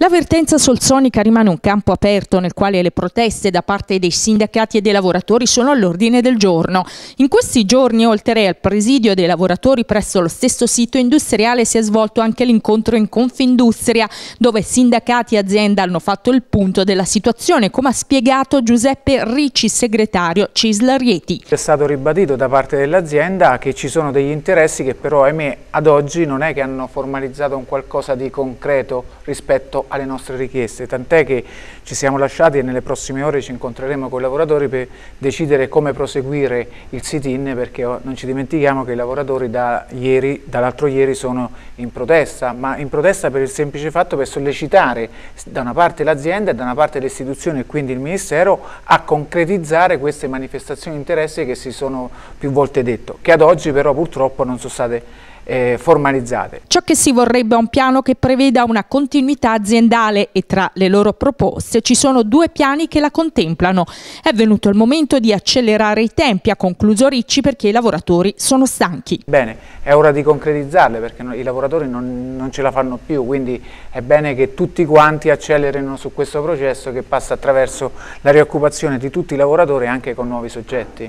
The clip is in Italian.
L'avvertenza solsonica rimane un campo aperto nel quale le proteste da parte dei sindacati e dei lavoratori sono all'ordine del giorno. In questi giorni, oltre al presidio dei lavoratori presso lo stesso sito industriale, si è svolto anche l'incontro in Confindustria, dove sindacati e azienda hanno fatto il punto della situazione, come ha spiegato Giuseppe Ricci, segretario Cislarieti. È stato ribadito da parte dell'azienda che ci sono degli interessi che però, ahimè, ad oggi non è che hanno formalizzato un qualcosa di concreto rispetto alle nostre richieste, tant'è che ci siamo lasciati e nelle prossime ore ci incontreremo con i lavoratori per decidere come proseguire il sit-in perché oh, non ci dimentichiamo che i lavoratori da ieri, dall'altro ieri sono in protesta, ma in protesta per il semplice fatto per sollecitare da una parte l'azienda e da una parte le istituzioni e quindi il Ministero a concretizzare queste manifestazioni di interesse che si sono più volte detto, che ad oggi però purtroppo non sono state eh, formalizzate. Ciò che si vorrebbe è un piano che preveda una continuità aziendale e tra le loro proposte ci sono due piani che la contemplano. È venuto il momento di accelerare i tempi, ha concluso Ricci, perché i lavoratori sono stanchi. Bene, è ora di concretizzarle perché i lavoratori non, non ce la fanno più, quindi è bene che tutti quanti accelerino su questo processo che passa attraverso la rioccupazione di tutti i lavoratori anche con nuovi soggetti.